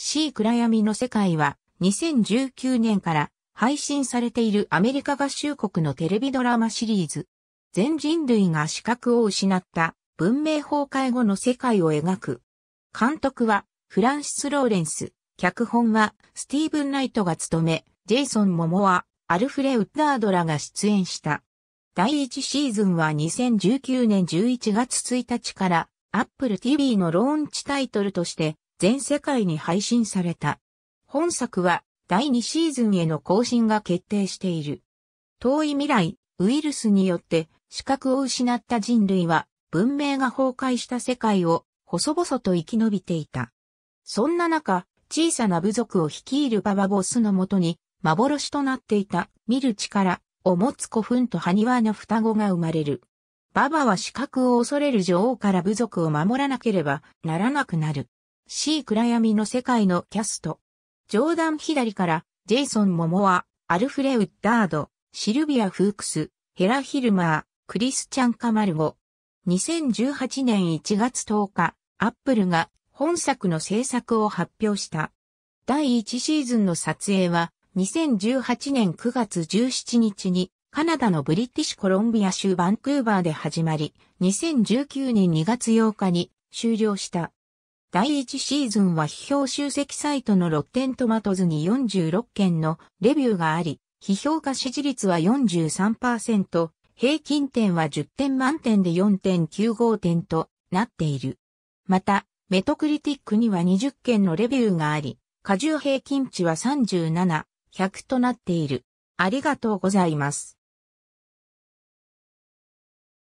C 暗闇の世界は2019年から配信されているアメリカ合衆国のテレビドラマシリーズ。全人類が視覚を失った文明崩壊後の世界を描く。監督はフランシス・ローレンス。脚本はスティーブン・ナイトが務め、ジェイソン・モモア、アルフレ・ウッダードらが出演した。第1シーズンは2019年11月1日から Apple TV のローンチタイトルとして全世界に配信された。本作は第2シーズンへの更新が決定している。遠い未来、ウイルスによって視覚を失った人類は文明が崩壊した世界を細々と生き延びていた。そんな中、小さな部族を率いるババボスのもとに幻となっていた見る力を持つ古墳と埴輪の双子が生まれる。ババは視覚を恐れる女王から部族を守らなければならなくなる。C 暗闇の世界のキャスト。ジョーダン左から、ジェイソン・モモア、アルフレ・ウッダード、シルビア・フークス、ヘラ・ヒルマー、クリスチャン・カマルゴ。2018年1月10日、アップルが本作の制作を発表した。第1シーズンの撮影は、2018年9月17日に、カナダのブリティッシュコロンビア州バンクーバーで始まり、2019年2月8日に終了した。第1シーズンは批評集積サイトのロッテントマトズに46件のレビューがあり、批評価支持率は43%、平均点は10点満点で4.95点となっている。また、メトクリティックには20件のレビューがあり、過重平均値は37、100となっている。ありがとうございます。